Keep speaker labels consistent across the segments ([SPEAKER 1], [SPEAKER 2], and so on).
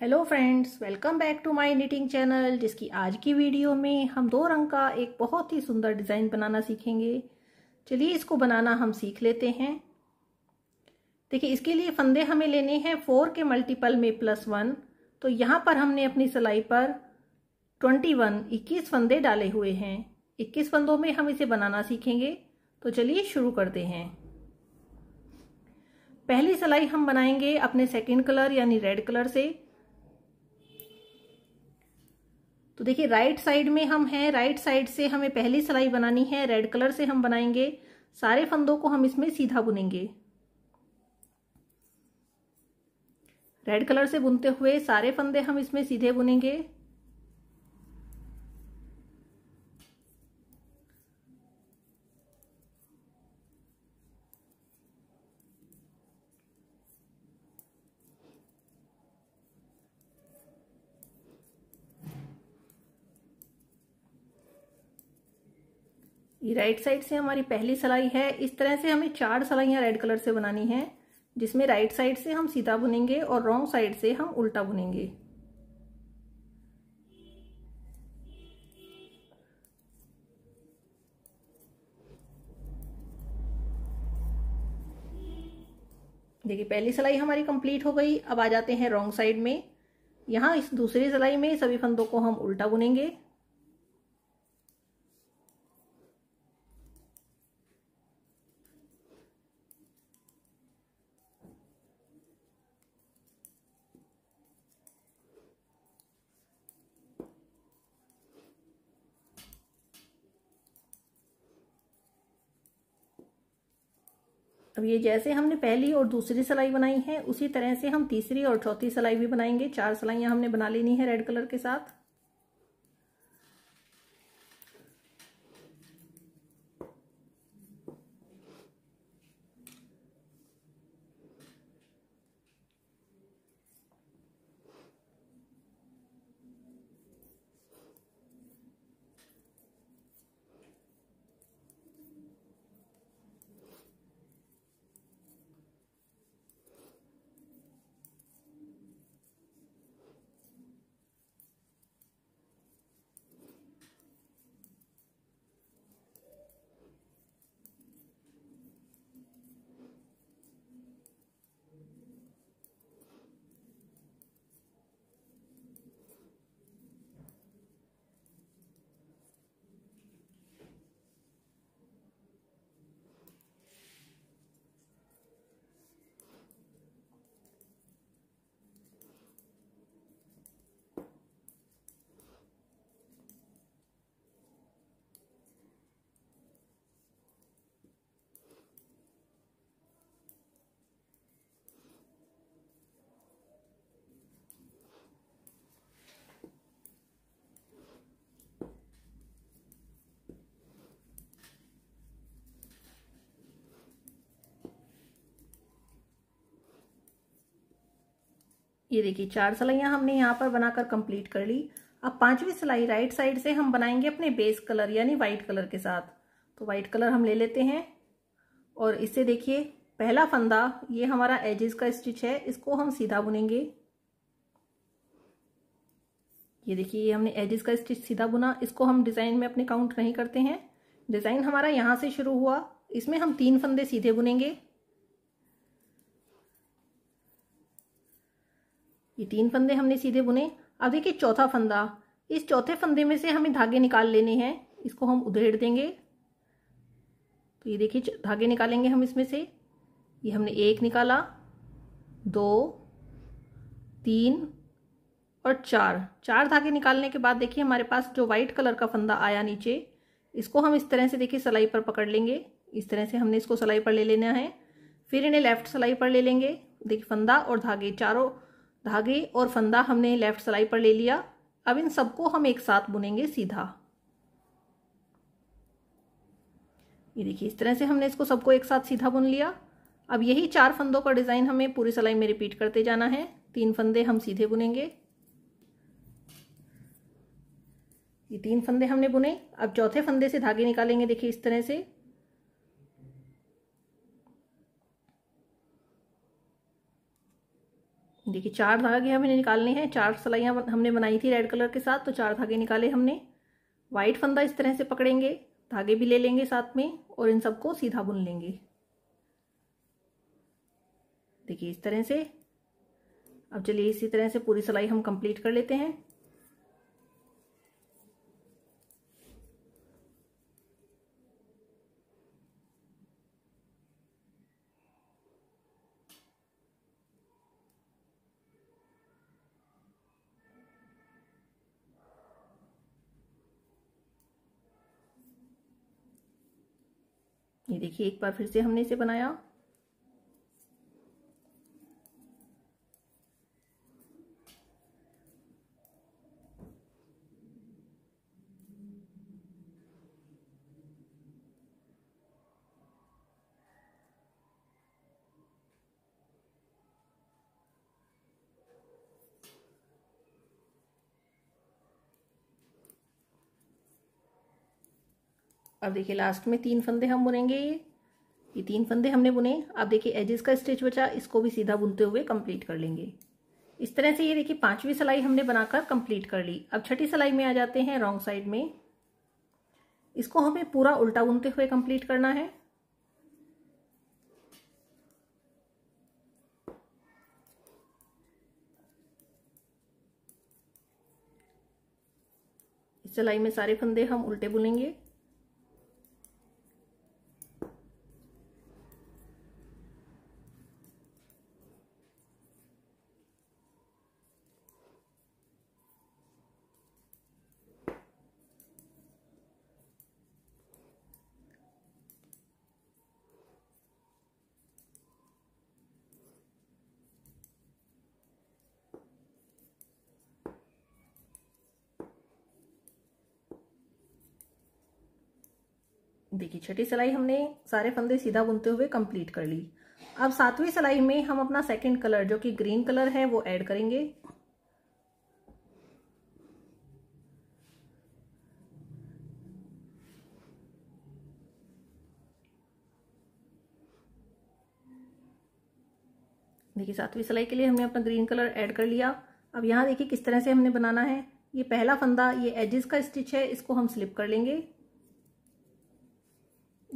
[SPEAKER 1] hello friends welcome back to my knitting channel जिसकी आज की वीडियो में हम दो रंग का एक बहुत ही सुंदर डिज़ाइन बनाना सीखेंगे चलिए इसको बनाना हम सीख लेते हैं देखिए इसके लिए फंदे हमें लेने हैं फोर के मल्टीपल में प्लस वन तो यहाँ पर हमने अपनी सिलाई पर ट्वेंटी वन इक्कीस फंदे डाले हुए हैं इक्कीस फंदों में हम इसे बनाना सीखेंगे तो चलिए शुरू करते हैं पहली सिलाई हम बनाएंगे अपने सेकेंड कलर यानी रेड कलर से तो देखिए राइट साइड में हम हैं राइट साइड से हमें पहली सिलाई बनानी है रेड कलर से हम बनाएंगे सारे फंदों को हम इसमें सीधा बुनेंगे रेड कलर से बुनते हुए सारे फंदे हम इसमें सीधे बुनेंगे ये राइट साइड से हमारी पहली सलाई है इस तरह से हमें चार सलाइयाँ रेड कलर से बनानी है जिसमें राइट साइड से हम सीधा बुनेंगे और रॉन्ग साइड से हम उल्टा बुनेंगे देखिए पहली सिलाई हमारी कंप्लीट हो गई अब आ जाते हैं रॉन्ग साइड में यहाँ इस दूसरी सिलाई में सभी फंदों को हम उल्टा बुनेंगे अब ये जैसे हमने पहली और दूसरी सिलाई बनाई है उसी तरह से हम तीसरी और चौथी सिलाई भी बनाएंगे चार सिलाइयाँ हमने बना लेनी है रेड कलर के साथ ये देखिए चार सिलाइयां हमने यहाँ पर बनाकर कंप्लीट कर ली अब पांचवी सिलाई राइट साइड से हम बनाएंगे अपने बेस कलर यानी वाइट कलर के साथ तो वाइट कलर हम ले लेते हैं और इससे देखिए पहला फंदा ये हमारा एजेस का स्टिच है इसको हम सीधा बुनेंगे ये देखिए ये हमने एजेस का स्टिच सीधा बुना इसको हम डिज़ाइन में अपने काउंट नहीं करते हैं डिज़ाइन हमारा यहाँ से शुरू हुआ इसमें हम तीन फंदे सीधे बुनेंगे ये तीन फंदे हमने सीधे बुने अब देखिए चौथा फंदा इस चौथे फंदे में से हमें धागे निकाल लेने हैं इसको हम उधेड़ देंगे तो ये देखिए धागे निकालेंगे हम इसमें से ये हमने एक निकाला दो तीन और चार चार धागे निकालने के बाद देखिए हमारे पास जो वाइट कलर का फंदा आया नीचे इसको हम इस तरह से देखिए सलाई पर पकड़ लेंगे इस तरह से हमने इसको सलाई पर ले लेना है फिर इन्हें लेफ्ट सलाई पर ले लेंगे देखिए फंदा और धागे चारों धागे और फंदा हमने लेफ्ट सिलाई पर ले लिया अब इन सबको हम एक साथ बुनेंगे सीधा ये देखिए इस तरह से हमने इसको सबको एक साथ सीधा बुन लिया अब यही चार फंदों का डिज़ाइन हमें पूरी सिलाई में रिपीट करते जाना है तीन फंदे हम सीधे बुनेंगे ये तीन फंदे हमने बुने अब चौथे फंदे से धागे निकालेंगे देखिए इस तरह से देखिए चार धागे हमें निकालने हैं चार सलाइयाँ हमने बनाई थी रेड कलर के साथ तो चार धागे निकाले हमने वाइट फंदा इस तरह से पकड़ेंगे धागे भी ले लेंगे साथ में और इन सबको सीधा बुन लेंगे देखिए इस तरह से अब चलिए इसी तरह से पूरी सिलाई हम कंप्लीट कर लेते हैं ये देखिए एक बार फिर से हमने इसे बनाया अब देखिए लास्ट में तीन फंदे हम बुनेंगे ये ये तीन फंदे हमने बुने अब देखिए एजेस का स्टिच बचा इसको भी सीधा बुनते हुए कंप्लीट कर लेंगे इस तरह से ये देखिए पांचवी सिलाई हमने बनाकर कंप्लीट कर ली अब छठी सिलाई में आ जाते हैं रॉन्ग साइड में इसको हमें पूरा उल्टा बुनते हुए कंप्लीट करना है इस सिलाई में सारे फंदे हम उल्टे बुनेंगे देखिए छठी सिलाई हमने सारे फंदे सीधा बुनते हुए कंप्लीट कर ली अब सातवीं सिलाई में हम अपना सेकंड कलर जो कि ग्रीन कलर है वो ऐड करेंगे देखिए सातवीं सिलाई के लिए हमने अपना ग्रीन कलर ऐड कर लिया अब यहाँ देखिए किस तरह से हमने बनाना है ये पहला फंदा ये एजेस का स्टिच है इसको हम स्लिप कर लेंगे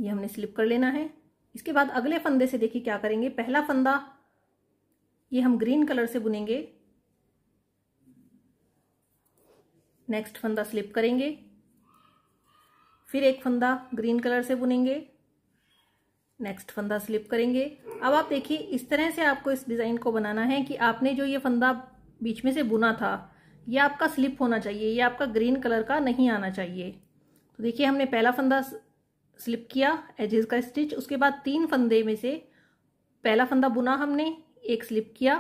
[SPEAKER 1] ये हमने स्लिप कर लेना है इसके बाद अगले फंदे से देखिए क्या करेंगे पहला फंदा ये हम ग्रीन कलर से बुनेंगे नेक्स्ट फंदा स्लिप करेंगे फिर एक फंदा ग्रीन कलर से बुनेंगे नेक्स्ट फंदा स्लिप करेंगे अब आप देखिए इस तरह से आपको इस डिज़ाइन को बनाना है कि आपने जो ये फंदा बीच में से बुना था ये आपका स्लिप होना चाहिए ये आपका ग्रीन कलर का नहीं आना चाहिए तो देखिए हमने पहला फंदा स्लिप किया एजेस का स्टिच उसके बाद तीन फंदे में से पहला फंदा बुना हमने एक स्लिप किया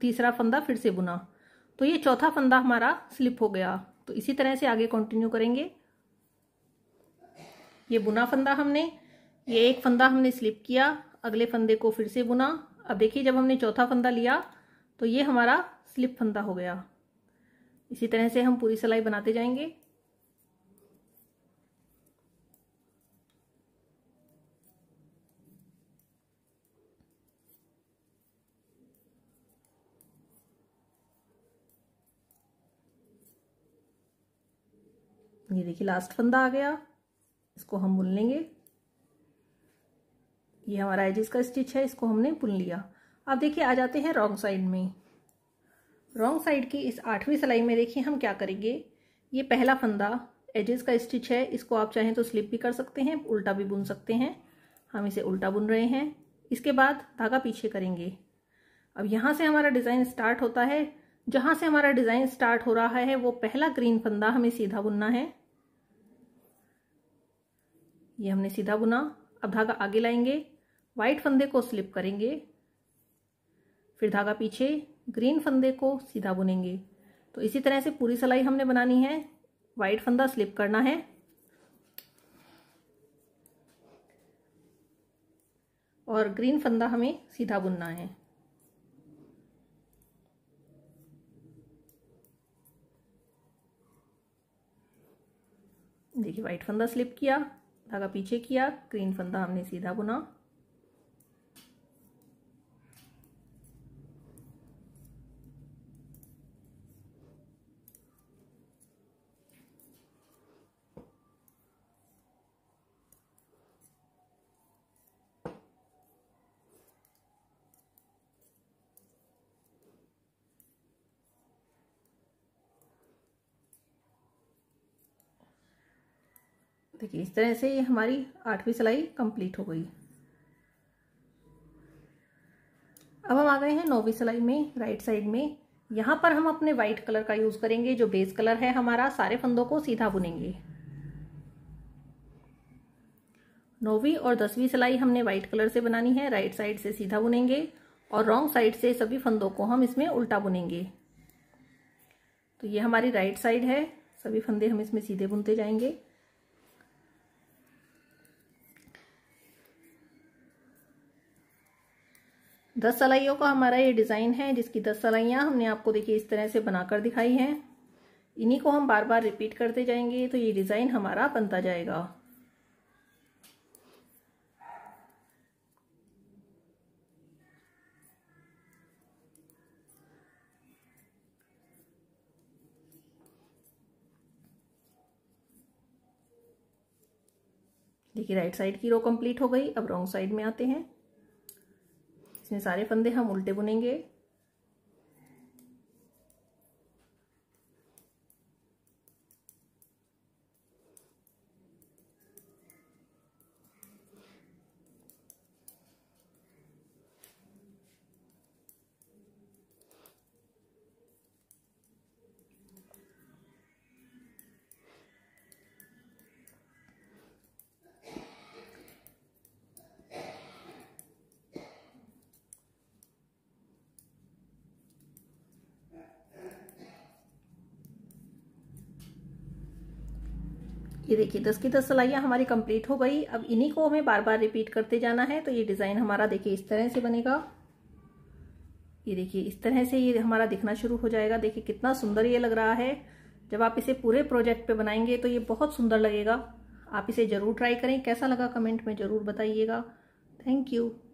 [SPEAKER 1] तीसरा फंदा फिर से बुना तो ये चौथा फंदा हमारा स्लिप हो गया तो इसी तरह से आगे कंटिन्यू करेंगे ये बुना फंदा हमने ये एक फंदा हमने स्लिप किया अगले फंदे को फिर से बुना अब देखिए जब हमने चौथा फंदा लिया तो ये हमारा स्लिप फंदा हो गया इसी तरह से हम पूरी सिलाई बनाते जाएंगे ये देखिए लास्ट फंदा आ गया इसको हम बुन लेंगे ये हमारा एजिस का स्टिच है इसको हमने बुन लिया अब देखिए आ जाते हैं रॉन्ग साइड में रॉन्ग साइड की इस आठवीं सिलाई में देखिए हम क्या करेंगे ये पहला फंदा एजेस का स्टिच है इसको आप चाहें तो स्लिप भी कर सकते हैं उल्टा भी बुन सकते हैं हम इसे उल्टा बुन रहे हैं इसके बाद धागा पीछे करेंगे अब यहाँ से हमारा डिज़ाइन स्टार्ट होता है जहां से हमारा डिज़ाइन स्टार्ट हो रहा है वो पहला ग्रीन फंदा हमें सीधा बुनना है ये हमने सीधा बुना अब धागा आगे लाएंगे व्हाइट फंदे को स्लिप करेंगे फिर धागा पीछे ग्रीन फंदे को सीधा बुनेंगे तो इसी तरह से पूरी सिलाई हमने बनानी है व्हाइट फंदा स्लिप करना है और ग्रीन फंदा हमें सीधा बुनना है देखिए वाइट फंदा स्लिप किया धागा पीछे किया ग्रीन फंदा हमने सीधा बुना देखिए इस तरह से ये हमारी आठवीं सिलाई कंप्लीट हो गई अब हम आ गए हैं नौवीं सिलाई में राइट साइड में यहाँ पर हम अपने वाइट कलर का यूज़ करेंगे जो बेस कलर है हमारा सारे फंदों को सीधा बुनेंगे नौवीं और दसवीं सिलाई हमने वाइट कलर से बनानी है राइट साइड से सीधा बुनेंगे और रॉन्ग साइड से सभी फंदों को हम इसमें उल्टा बुनेंगे तो ये हमारी राइट साइड है सभी फंदे हम इसमें सीधे बुनते जाएंगे दस सलाइयों का हमारा ये डिज़ाइन है जिसकी दस सलाइयाँ हमने आपको देखिए इस तरह से बनाकर दिखाई हैं इन्हीं को हम बार बार रिपीट करते जाएंगे तो ये डिज़ाइन हमारा बनता जाएगा देखिए राइट साइड की रो कंप्लीट हो गई अब रॉन्ग साइड में आते हैं इसमें सारे फंदे हम उल्टे बुनेंगे ये देखिए दस की दस सलाइयाँ हमारी कंप्लीट हो गई अब इन्हीं को हमें बार बार रिपीट करते जाना है तो ये डिज़ाइन हमारा देखिए इस तरह से बनेगा ये देखिए इस तरह से ये हमारा दिखना शुरू हो जाएगा देखिए कितना सुंदर ये लग रहा है जब आप इसे पूरे प्रोजेक्ट पे बनाएंगे तो ये बहुत सुंदर लगेगा आप इसे ज़रूर ट्राई करें कैसा लगा कमेंट में ज़रूर बताइएगा थैंक यू